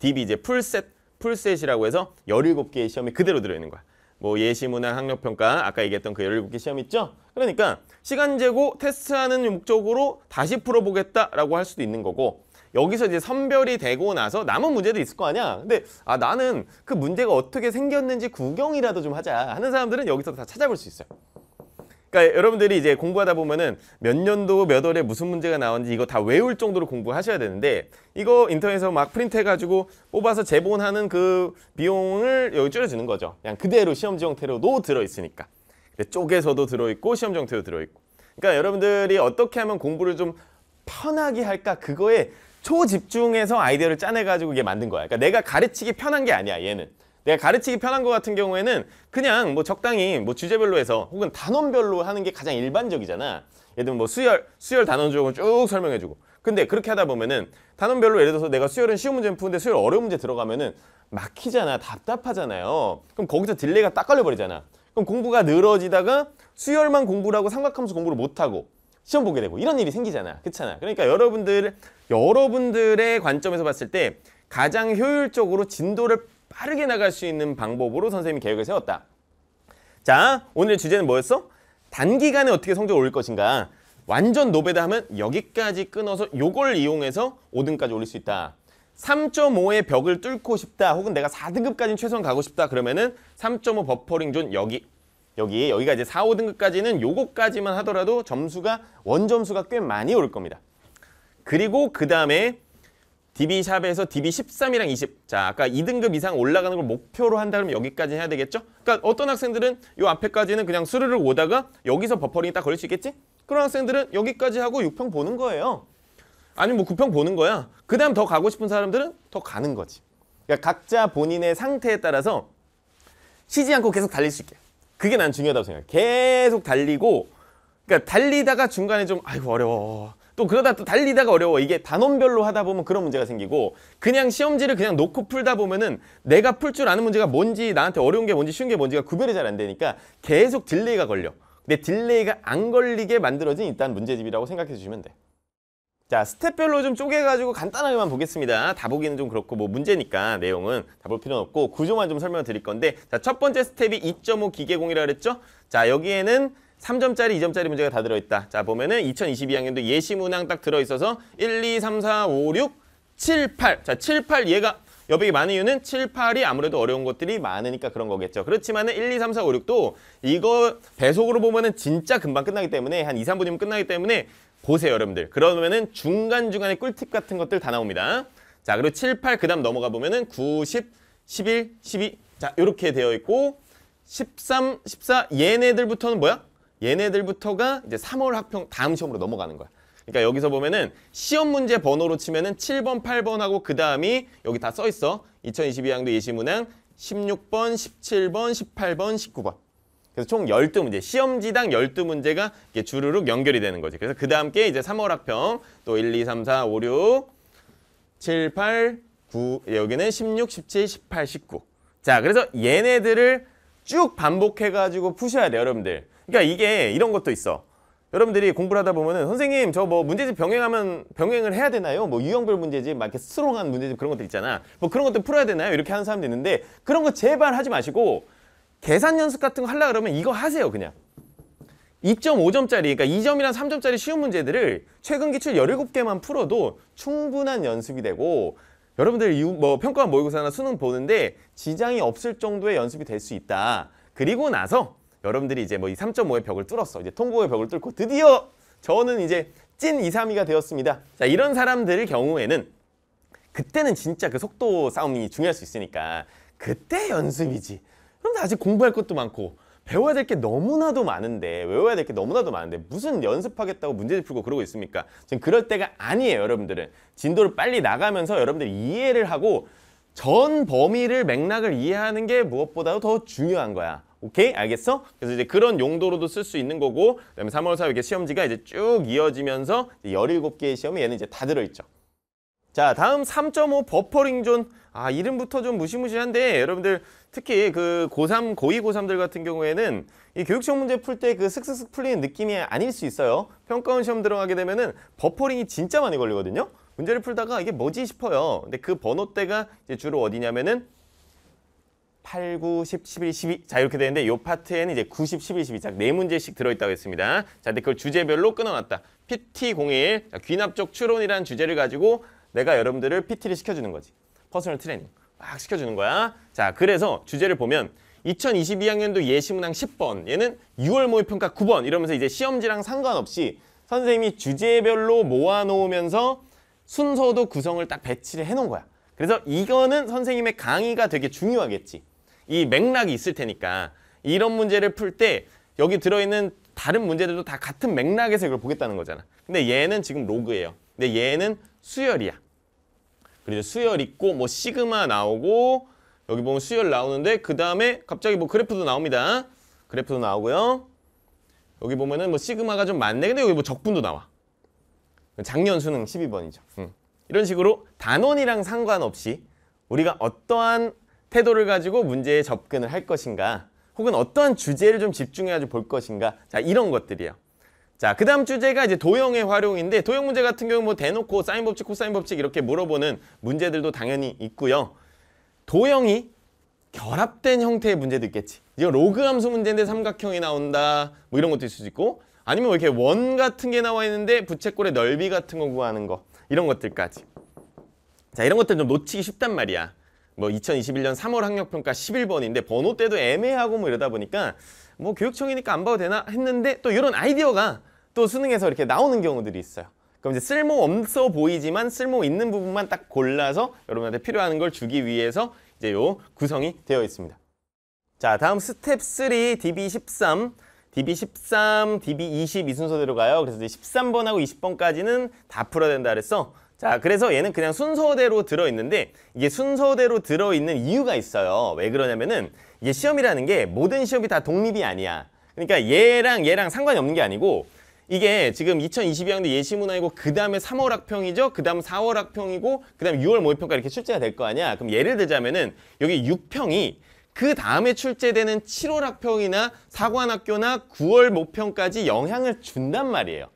DB 이제 풀셋, 풀셋이라고 해서 17개의 시험이 그대로 들어있는 거야. 뭐 예시 문항 학력 평가 아까 얘기했던 그 17개 시험 있죠? 그러니까 시간 재고 테스트하는 목적으로 다시 풀어보겠다라고 할 수도 있는 거고 여기서 이제 선별이 되고 나서 남은 문제도 있을 거 아니야. 근데 아 나는 그 문제가 어떻게 생겼는지 구경이라도 좀 하자 하는 사람들은 여기서 다 찾아볼 수 있어요. 그러니까 여러분들이 이제 공부하다 보면은 몇 년도 몇 월에 무슨 문제가 나왔는지 이거 다 외울 정도로 공부하셔야 되는데 이거 인터넷에서 막 프린트 해가지고 뽑아서 재본하는 그 비용을 여기 줄여주는 거죠. 그냥 그대로 시험지 형태로도 들어있으니까. 쪽에서도 들어있고 시험지 형태로 들어있고. 그러니까 여러분들이 어떻게 하면 공부를 좀 편하게 할까 그거에 초집중해서 아이디어를 짜내가지고 이게 만든 거야. 그러니까 내가 가르치기 편한 게 아니야 얘는. 내가 가르치기 편한 것 같은 경우에는 그냥 뭐 적당히 뭐 주제별로 해서 혹은 단원별로 하는 게 가장 일반적이잖아. 예를 들면 뭐 수열, 수열 단원조으로쭉 설명해주고. 근데 그렇게 하다 보면은 단원별로 예를 들어서 내가 수열은 쉬운 문제 푸는데 수열 어려운 문제 들어가면은 막히잖아. 답답하잖아요. 그럼 거기서 딜레이가 딱 걸려버리잖아. 그럼 공부가 늘어지다가 수열만 공부라고 삼각함수 공부를 못하고 시험 보게 되고 이런 일이 생기잖아. 그렇잖아. 그러니까 여러분들, 여러분들의 관점에서 봤을 때 가장 효율적으로 진도를 빠르게 나갈 수 있는 방법으로 선생님이 계획을 세웠다. 자, 오늘 주제는 뭐였어? 단기간에 어떻게 성적을 올릴 것인가. 완전 노베다 하면 여기까지 끊어서 요걸 이용해서 5등까지 올릴 수 있다. 3.5의 벽을 뚫고 싶다. 혹은 내가 4등급까지는 최소한 가고 싶다. 그러면은 3.5 버퍼링 존 여기 여기 여기가 이제 4, 5등급까지는 요거까지만 하더라도 점수가 원점수가 꽤 많이 오를 겁니다. 그리고 그 다음에 DB샵에서 DB13이랑 20. 자, 아까 2등급 이상 올라가는 걸 목표로 한다면 여기까지 해야 되겠죠? 그러니까 어떤 학생들은 요 앞에까지는 그냥 수르륵 오다가 여기서 버퍼링이 딱 걸릴 수 있겠지? 그런 학생들은 여기까지 하고 6평 보는 거예요. 아니면 뭐 9평 보는 거야. 그 다음 더 가고 싶은 사람들은 더 가는 거지. 그러니까 각자 본인의 상태에 따라서 쉬지 않고 계속 달릴 수 있게. 그게 난 중요하다고 생각해. 계속 달리고 그러니까 달리다가 중간에 좀 아이고 어려워. 또 그러다 또 달리다가 어려워. 이게 단원별로 하다 보면 그런 문제가 생기고 그냥 시험지를 그냥 놓고 풀다 보면은 내가 풀 줄 아는 문제가 뭔지 나한테 어려운 게 뭔지 쉬운 게 뭔지가 구별이 잘 안 되니까 계속 딜레이가 걸려. 근데 딜레이가 안 걸리게 만들어진 일단 문제집이라고 생각해 주시면 돼. 자, 스텝별로 좀 쪼개가지고 간단하게만 보겠습니다. 다 보기는 좀 그렇고 뭐 문제니까 내용은 다 볼 필요는 없고 구조만 좀 설명을 드릴 건데 자, 첫 번째 스텝이 2.5 기계공이라 그랬죠? 자, 여기에는 3점짜리, 2점짜리 문제가 다 들어있다. 자, 보면은 2022학년도 예시 문항 딱 들어있어서 1, 2, 3, 4, 5, 6, 7, 8. 자, 7, 8 얘가 여백이 많은 이유는 7, 8이 아무래도 어려운 것들이 많으니까 그런 거겠죠. 그렇지만 은 1, 2, 3, 4, 5, 6도 이거 배속으로 보면 은 진짜 금방 끝나기 때문에 한 2, 3분이면 끝나기 때문에 보세요, 여러분들. 그러면은 중간중간에 꿀팁 같은 것들 다 나옵니다. 자, 그리고 7, 8, 그 다음 넘어가 보면은 9, 10, 11, 12. 자, 이렇게 되어 있고 13, 14 얘네들부터는 뭐야? 얘네들부터가 이제 3월 학평 다음 시험으로 넘어가는 거야. 그러니까 여기서 보면은 시험 문제 번호로 치면은 7번, 8번하고 그 다음이 여기 다 써 있어. 2022학년도 예시문항 16번, 17번, 18번, 19번. 그래서 총 12문제, 시험지당 12문제가 이게 주르륵 연결이 되는 거지. 그래서 그 다음 게 이제 3월 학평, 또 1, 2, 3, 4, 5, 6, 7, 8, 9, 여기는 16, 17, 18, 19. 자, 그래서 얘네들을 쭉 반복해가지고 푸셔야 돼요, 여러분들. 그러니까 이게 이런 것도 있어. 여러분들이 공부를 하다 보면은 선생님 저 뭐 문제집 병행하면 병행을 해야 되나요? 뭐 유형별 문제집 막 이렇게 스트롱한 문제집 그런 것들 있잖아. 뭐 그런 것들 풀어야 되나요? 이렇게 하는 사람도 있는데 그런 거 제발 하지 마시고 계산 연습 같은 거 하려 그러면 이거 하세요 그냥. 2.5점짜리 그러니까 2점이랑 3점짜리 쉬운 문제들을 최근 기출 17개만 풀어도 충분한 연습이 되고 여러분들 뭐 평가 모의고사나 수능 보는데 지장이 없을 정도의 연습이 될 수 있다. 그리고 나서 여러분들이 이제 뭐 이 3.5의 벽을 뚫었어. 이제 통곡의 벽을 뚫고 드디어 저는 이제 찐 2, 3위가 되었습니다. 자, 이런 사람들의 경우에는 그때는 진짜 그 속도 싸움이 중요할 수 있으니까 그때 연습이지. 그런데 아직 공부할 것도 많고 배워야 될 게 너무나도 많은데 외워야 될 게 너무나도 많은데 무슨 연습하겠다고 문제를 풀고 그러고 있습니까? 지금 그럴 때가 아니에요 여러분들은 진도를 빨리 나가면서 여러분들 이해를 하고 전 범위를 맥락을 이해하는 게 무엇보다도 더 중요한 거야 오케이? 알겠어? 그래서 이제 그런 용도로도 쓸 수 있는 거고 그다음에 3월 4일 이렇게 시험지가 이제 쭉 이어지면서 17개의 시험이 얘는 이제 다 들어 있죠. 자, 다음 3.5 버퍼링 존. 아, 이름부터 좀 무시무시한데 여러분들 특히 그 고3, 고2, 고3들 같은 경우에는 이 교육 시험 문제 풀 때 그 슥슥슥 풀리는 느낌이 아닐 수 있어요. 평가원 시험 들어가게 되면은 버퍼링이 진짜 많이 걸리거든요. 문제를 풀다가 이게 뭐지 싶어요. 근데 그 번호대가 이제 주로 어디냐면은 8, 9, 10, 11, 12. 자, 이렇게 되는데 이 파트에는 이제 90, 11, 12. 자, 네 문제씩 들어있다고 했습니다. 자, 근데 그걸 주제별로 끊어놨다. PT01, 자, 귀납적 추론이라는 주제를 가지고 내가 여러분들을 PT를 시켜주는 거지. 퍼스널 트레이닝. 막 시켜주는 거야. 자, 그래서 주제를 보면 2022학년도 예시문항 10번, 얘는 6월 모의평가 9번 이러면서 이제 시험지랑 상관없이 선생님이 주제별로 모아놓으면서 순서도 구성을 딱 배치를 해놓은 거야. 그래서 이거는 선생님의 강의가 되게 중요하겠지. 이 맥락이 있을 테니까 이런 문제를 풀 때 여기 들어있는 다른 문제들도 다 같은 맥락에서 이걸 보겠다는 거잖아. 근데 얘는 지금 로그예요. 근데 얘는 수열이야. 그리고 수열 있고 뭐 시그마 나오고 여기 보면 수열 나오는데 그 다음에 갑자기 뭐 그래프도 나옵니다. 그래프도 나오고요. 여기 보면은 뭐 시그마가 좀 많네. 근데 여기 뭐 적분도 나와. 작년 수능 12번이죠. 음. 이런 식으로 단원이랑 상관없이 우리가 어떠한 태도를 가지고 문제에 접근을 할 것인가 혹은 어떠한 주제를 좀 집중해가지고 볼 것인가 자 이런 것들이에요 자그 다음 주제가 이제 도형의 활용인데 도형 문제 같은 경우 뭐 대놓고 사인 법칙 코사인 법칙 이렇게 물어보는 문제들도 당연히 있고요 도형이 결합된 형태의 문제도 있겠지 이거 로그 함수 문제인데 삼각형이 나온다 뭐 이런 것도 있을 수 있고 아니면 뭐 이렇게 원 같은 게 나와 있는데 부채꼴의 넓이 같은 거 구하는 거 이런 것들까지 자 이런 것들 좀 놓치기 쉽단 말이야 뭐 2021년 3월 학력평가 11번인데 번호 때도 애매하고 뭐 이러다 보니까 뭐 교육청이니까 안 봐도 되나 했는데 또 이런 아이디어가 또 수능에서 이렇게 나오는 경우들이 있어요. 그럼 이제 쓸모 없어 보이지만 쓸모 있는 부분만 딱 골라서 여러분한테 필요한 걸 주기 위해서 이제 요 구성이 되어 있습니다. 자, 다음 스텝 3 DB13 DB13, DB20 이 순서대로 가요. 그래서 이제 13번하고 20번까지는 다 풀어야 된다 그랬어. 자 그래서 얘는 그냥 순서대로 들어있는데 이게 순서대로 들어있는 이유가 있어요 왜 그러냐면은 이게 시험이라는 게 모든 시험이 다 독립이 아니야 그러니까 얘랑 얘랑 상관이 없는 게 아니고 이게 지금 2022학년도 예시문화이고 그 다음에 3월 학평이죠 그 다음 4월 학평이고 그 다음 6월 모의평가 이렇게 출제가 될 거 아니야 그럼 예를 들자면은 여기 6평이 그 다음에 출제되는 7월 학평이나 사관학교나 9월 모평까지 영향을 준단 말이에요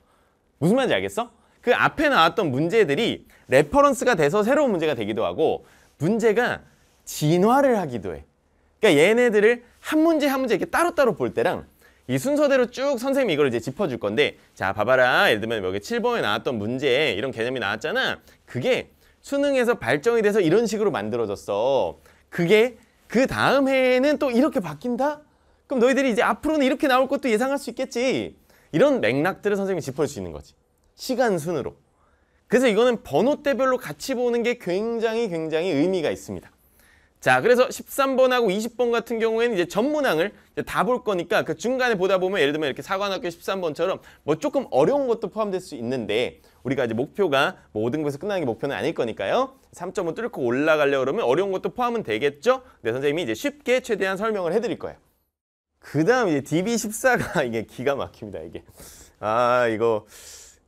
무슨 말인지 알겠어? 그 앞에 나왔던 문제들이 레퍼런스가 돼서 새로운 문제가 되기도 하고 문제가 진화를 하기도 해. 그러니까 얘네들을 한 문제 한 문제 이렇게 따로따로 볼 때랑 이 순서대로 쭉 선생님이 이걸 이제 짚어줄 건데 자 봐봐라 예를 들면 여기 7번에 나왔던 문제 이런 개념이 나왔잖아 그게 수능에서 발정이 돼서 이런 식으로 만들어졌어 그게 그 다음 해에는 또 이렇게 바뀐다? 그럼 너희들이 이제 앞으로는 이렇게 나올 것도 예상할 수 있겠지 이런 맥락들을 선생님이 짚어줄 수 있는 거지 시간 순으로 그래서 이거는 번호대별로 같이 보는 게 굉장히 굉장히 의미가 있습니다. 자 그래서 13번하고 20번 같은 경우에는 이제 전문항을 다 볼 거니까 그 중간에 보다 보면 예를 들면 이렇게 사관학교 13번처럼 뭐 조금 어려운 것도 포함될 수 있는데 우리가 이제 목표가 뭐 5등급에서 끝나는 게 목표는 아닐 거니까요. 3 5 뚫고 올라가려 그러면 어려운 것도 포함은 되겠죠? 네 선생님이 이제 쉽게 최대한 설명을 해드릴 거예요. 그 다음 이제 DB14가 [LAUGHS] 이게 기가 막힙니다 이게. 아 이거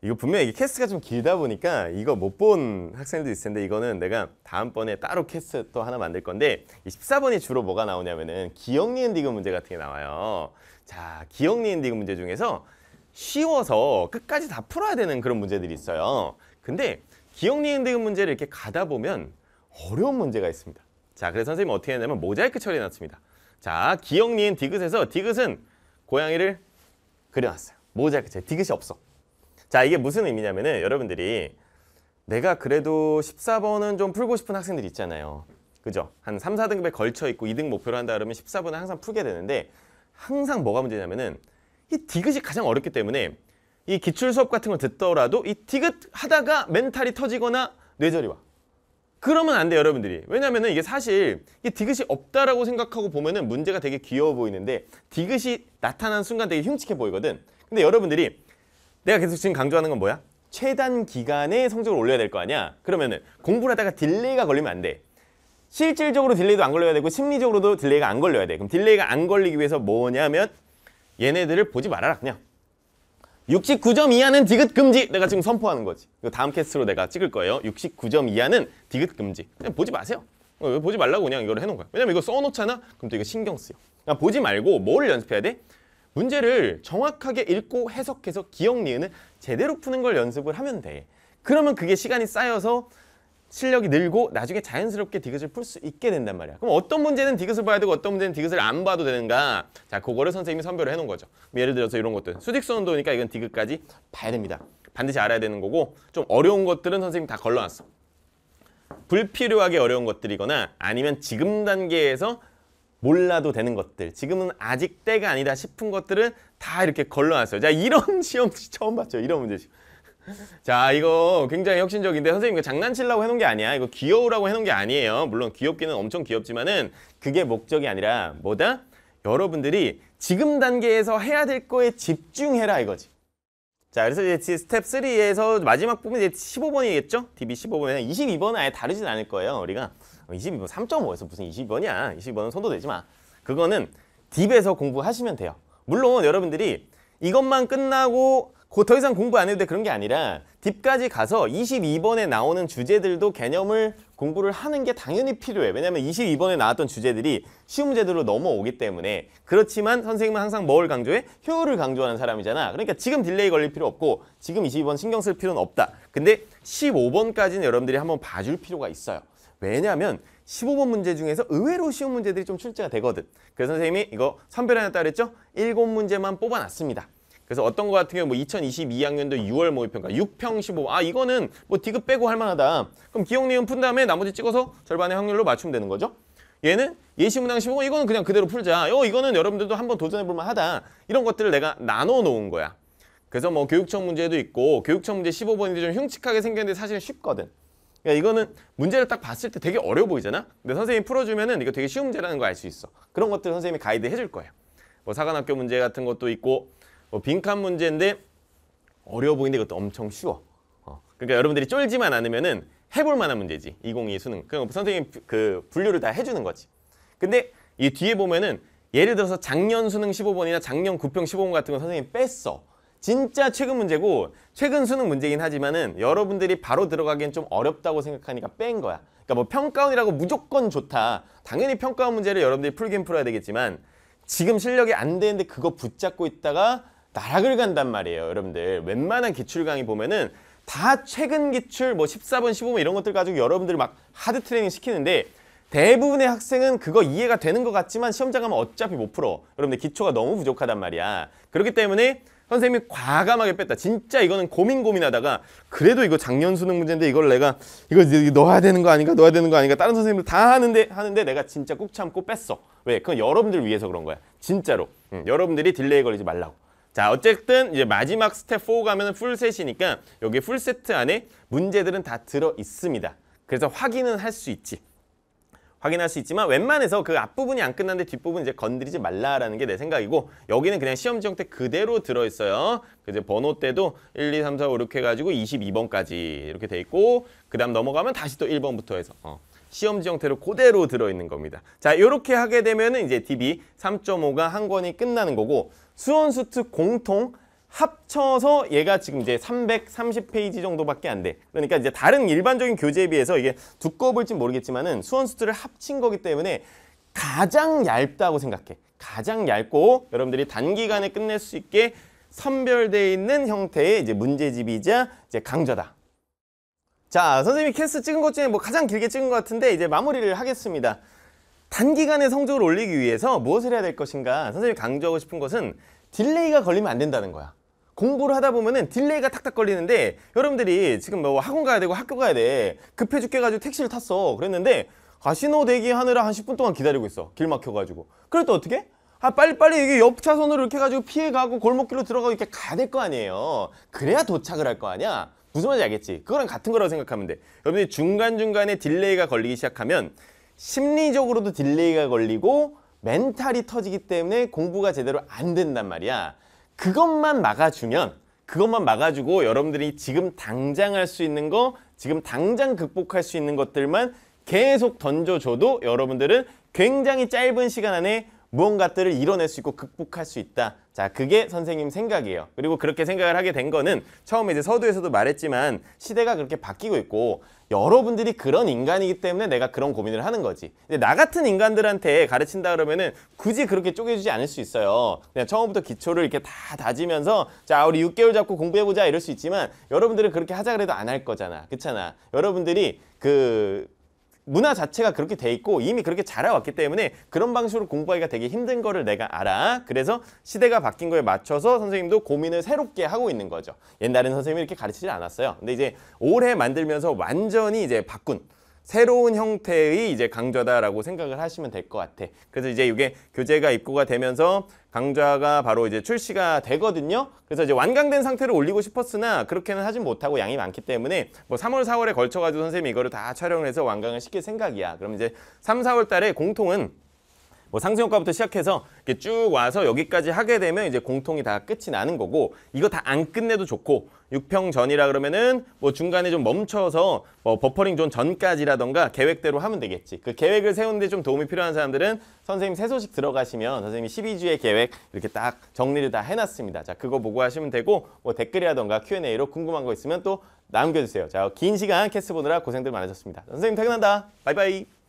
이거 분명히 이게 캐스트가 좀 길다 보니까 이거 못 본 학생들도 있을 텐데 이거는 내가 다음번에 따로 캐스트 또 하나 만들 건데 14번이 주로 뭐가 나오냐면은 기억 니은 디귿 문제 같은 게 나와요. 자, 기억 니은 디귿 문제 중에서 쉬워서 끝까지 다 풀어야 되는 그런 문제들이 있어요. 근데 기억 니은 디귿 문제를 이렇게 가다 보면 어려운 문제가 있습니다. 자, 그래서 선생님 어떻게 했냐면 모자이크 처리해 놨습니다. 자, 기억 니은 디귿에서 디귿은 고양이를 그려놨어요. 모자이크 처리. 디귿이 없어. 자 이게 무슨 의미냐면은 여러분들이 내가 그래도 14번은 좀 풀고 싶은 학생들 있잖아요. 그죠? 한 3, 4등급에 걸쳐 있고 2등 목표로 한다 그러면 14번은 항상 풀게 되는데 항상 뭐가 문제냐면은 이 디귿이 가장 어렵기 때문에 이 기출 수업 같은 걸 듣더라도 이 디귿 하다가 멘탈이 터지거나 뇌절이 와. 그러면 안 돼 여러분들이. 왜냐면은 이게 사실 이 디귿이 없다라고 생각하고 보면은 문제가 되게 귀여워 보이는데 디귿이 나타난 순간 되게 흉측해 보이거든. 근데 여러분들이 내가 계속 지금 강조하는 건 뭐야? 최단 기간에 성적을 올려야 될 거 아니야? 그러면은 공부를 하다가 딜레이가 걸리면 안 돼. 실질적으로 딜레이도 안 걸려야 되고 심리적으로도 딜레이가 안 걸려야 돼. 그럼 딜레이가 안 걸리기 위해서 뭐냐면 얘네들을 보지 말아라 그냥. 69점 이하는 디귿 금지. 내가 지금 선포하는 거지. 이거 다음 캐스트로 내가 찍을 거예요. 69점 이하는 디귿 금지. 그냥 보지 마세요. 어, 보지 말라고 그냥 이걸 해놓은 거야. 왜냐면 이거 써놓잖아? 그럼 또 이거 신경 쓰여. 그러니까 보지 말고 뭘 연습해야 돼? 문제를 정확하게 읽고 해석해서 기억 니은을 제대로 푸는 걸 연습을 하면 돼. 그러면 그게 시간이 쌓여서 실력이 늘고 나중에 자연스럽게 디귿을 풀 수 있게 된단 말이야. 그럼 어떤 문제는 디귿을 봐야 되고 어떤 문제는 디귿을 안 봐도 되는가? 자, 그거를 선생님이 선별을 해놓은 거죠. 예를 들어서 이런 것들. 수직선 도니까 이건 디귿까지 봐야 됩니다. 반드시 알아야 되는 거고 좀 어려운 것들은 선생님이 다 걸러놨어. 불필요하게 어려운 것들이거나 아니면 지금 단계에서 몰라도 되는 것들 지금은 아직 때가 아니다 싶은 것들은 다 이렇게 걸러놨어요 자 이런 [LAUGHS] 시험 처음 봤죠 이런 문제식 [LAUGHS] 자 이거 굉장히 혁신적인데 선생님 이거 장난치려고 해놓은 게 아니야 이거 귀여우라고 해놓은 게 아니에요 물론 귀엽기는 엄청 귀엽지만은 그게 목적이 아니라 뭐다? 여러분들이 지금 단계에서 해야 될 거에 집중해라 이거지 자 그래서 이제 스텝 3에서 마지막 부분 이제 15번이겠죠? DB 15번에 22번은 아예 다르진 않을 거예요 우리가 22번 3.5에서 무슨 22번이야. 22번은 손도 대지 마. 그거는 딥에서 공부하시면 돼요. 물론 여러분들이 이것만 끝나고 더 이상 공부 안 해도 돼 그런 게 아니라 딥까지 가서 22번에 나오는 주제들도 개념을 공부를 하는 게 당연히 필요해. 왜냐하면 22번에 나왔던 주제들이 쉬운 문제들로 넘어오기 때문에 그렇지만 선생님은 항상 뭘 강조해? 효율을 강조하는 사람이잖아. 그러니까 지금 딜레이 걸릴 필요 없고 지금 22번 신경 쓸 필요는 없다. 근데 15번까지는 여러분들이 한번 봐줄 필요가 있어요. 왜냐하면 15번 문제 중에서 의외로 쉬운 문제들이 좀 출제가 되거든. 그래서 선생님이 이거 선별해는다그했죠 7문제만 뽑아놨습니다. 그래서 어떤 거 같은 경우 뭐 2022학년도 6월 모의평가 6평 15. 번아 이거는 뭐 디귿 빼고 할 만하다. 그럼 기억 내용 푼 다음에 나머지 찍어서 절반의 확률로 맞추면 되는 거죠. 얘는 예시문항 15번 이거는 그냥 그대로 풀자. 어 이거는 여러분들도 한번 도전해 볼 만하다. 이런 것들을 내가 나눠 놓은 거야. 그래서 뭐 교육청 문제도 있고 교육청 문제 15번인데 좀 흉측하게 생겼는데 사실 쉽거든. 그러니까 이거는 문제를 딱 봤을 때 되게 어려워 보이잖아? 근데 선생님이 풀어주면은 이거 되게 쉬운 문제라는 거 알 수 있어. 그런 것들 선생님이 가이드 해줄 거예요. 뭐 사관학교 문제 같은 것도 있고 뭐 빈칸 문제인데 어려워 보이는데 이것도 엄청 쉬워. 어. 그러니까 여러분들이 쫄지만 않으면은 해볼 만한 문제지. 2 0 2 수능. 그럼 선생님 그 분류를 다 해주는 거지. 근데 이 뒤에 보면은 예를 들어서 작년 수능 15번이나 작년 9평 15번 같은 거 선생님 이 뺐어. 진짜 최근 문제고 최근 수능 문제긴 하지만은 여러분들이 바로 들어가기엔 좀 어렵다고 생각하니까 뺀 거야. 그러니까 뭐 평가원이라고 무조건 좋다. 당연히 평가원 문제를 여러분들이 풀긴 풀어야 되겠지만 지금 실력이 안 되는데 그거 붙잡고 있다가 나락을 간단 말이에요. 여러분들 웬만한 기출 강의 보면은 다 최근 기출 뭐 14번, 15번 이런 것들 가지고 여러분들 막 하드 트레이닝 시키는데 대부분의 학생은 그거 이해가 되는 것 같지만 시험장 가면 어차피 못 풀어. 여러분들 기초가 너무 부족하단 말이야. 그렇기 때문에 선생님이 과감하게 뺐다. 진짜 이거는 고민 고민하다가 그래도 이거 작년 수능 문제인데 이걸 내가 이거 넣어야 되는 거 아닌가? 넣어야 되는 거 아닌가? 다른 선생님들 다 하는데 하는데 내가 진짜 꾹 참고 뺐어. 왜? 그건 여러분들 위해서 그런 거야. 진짜로. 응. 여러분들이 딜레이 걸리지 말라고. 자 어쨌든 이제 마지막 스텝 4 가면은 풀셋이니까 여기 풀세트 안에 문제들은 다 들어 있습니다. 그래서 확인은 할 수 있지. 확인할 수 있지만 웬만해서 그 앞부분이 안 끝났는데 뒷부분 이제 건드리지 말라라는 게 내 생각이고 여기는 그냥 시험지 형태 그대로 들어있어요. 그래서 번호때도 1, 2, 3, 4, 5, 6 해가지고 22번까지 이렇게 돼 있고 그 다음 넘어가면 다시 또 1번부터 해서 어. 시험지 형태로 그대로 들어있는 겁니다. 자, 이렇게 하게 되면 은 이제 DB 3.5가 한 권이 끝나는 거고 수원수특 공통 합쳐서 얘가 지금 이제 330페이지 정도밖에 안 돼. 그러니까 이제 다른 일반적인 교재에 비해서 이게 두꺼울진 모르겠지만은 수원수들을 합친 거기 때문에 가장 얇다고 생각해. 가장 얇고 여러분들이 단기간에 끝낼 수 있게 선별되어 있는 형태의 이제 문제집이자 이제 강좌다. 자, 선생님이 캐스 찍은 것 중에 뭐 가장 길게 찍은 것 같은데 이제 마무리를 하겠습니다. 단기간에 성적을 올리기 위해서 무엇을 해야 될 것인가? 선생님이 강조하고 싶은 것은 딜레이가 걸리면 안 된다는 거야. 공부를 하다 보면은 딜레이가 탁탁 걸리는데 여러분들이 지금 뭐 학원 가야 되고 학교 가야 돼 급해 죽게가지고 택시를 탔어 그랬는데 아 신호 대기하느라 한 10분 동안 기다리고 있어 길 막혀가지고 그래도 어떻게? 아 빨리빨리 이게 옆 차선으로 이렇게 해 가지고 피해가고 골목길로 들어가고 이렇게 가야 될 거 아니에요 그래야 도착을 할 거 아니야 무슨 말인지 알겠지? 그거랑 같은 거라고 생각하면 돼여러분들 중간중간에 딜레이가 걸리기 시작하면 심리적으로도 딜레이가 걸리고 멘탈이 터지기 때문에 공부가 제대로 안 된단 말이야 그것만 막아주면 그것만 막아주고 여러분들이 지금 당장 할 수 있는 거 지금 당장 극복할 수 있는 것들만 계속 던져줘도 여러분들은 굉장히 짧은 시간 안에 무언가들을 이뤄낼 수 있고 극복할 수 있다 자, 그게 선생님 생각이에요. 그리고 그렇게 생각을 하게 된 거는 처음에 이제 서두에서도 말했지만 시대가 그렇게 바뀌고 있고 여러분들이 그런 인간이기 때문에 내가 그런 고민을 하는 거지. 근데 나 같은 인간들한테 가르친다 그러면은 굳이 그렇게 쪼개주지 않을 수 있어요. 그냥 처음부터 기초를 이렇게 다 다지면서 자, 우리 6개월 잡고 공부해보자 이럴 수 있지만 여러분들은 그렇게 하자 그래도 안 할 거잖아. 그렇잖아. 여러분들이 그 문화 자체가 그렇게 돼 있고 이미 그렇게 자라왔기 때문에 그런 방식으로 공부하기가 되게 힘든 거를 내가 알아. 그래서 시대가 바뀐 거에 맞춰서 선생님도 고민을 새롭게 하고 있는 거죠. 옛날에는 선생님이 이렇게 가르치지 않았어요. 근데 이제 올해 만들면서 완전히 이제 바꾼 새로운 형태의 이제 강좌다라고 생각을 하시면 될 것 같아. 그래서 이제 이게 교재가 입고가 되면서 강좌가 바로 이제 출시가 되거든요. 그래서 이제 완강된 상태를 올리고 싶었으나 그렇게는 하진 못하고 양이 많기 때문에 뭐 3월, 4월에 걸쳐가지고 선생님이 이거를 다 촬영해서 을 완강을 시킬 생각이야. 그럼 이제 3, 4월 달에 공통은 뭐 상승효과부터 시작해서 이렇게 쭉 와서 여기까지 하게 되면 이제 공통이 다 끝이 나는 거고 이거 다 안 끝내도 좋고 6평 전이라 그러면은 뭐 중간에 좀 멈춰서 뭐 버퍼링 존 전까지라던가 계획대로 하면 되겠지. 그 계획을 세우는데 좀 도움이 필요한 사람들은 선생님 새 소식 들어가시면 선생님이 12주의 계획 이렇게 딱 정리를 다 해놨습니다. 자 그거 보고 하시면 되고 뭐 댓글이라던가 Q&A로 궁금한 거 있으면 또 남겨주세요. 자 긴 시간 캐스 보느라 고생들 많으셨습니다. 선생님 퇴근한다. 바이바이.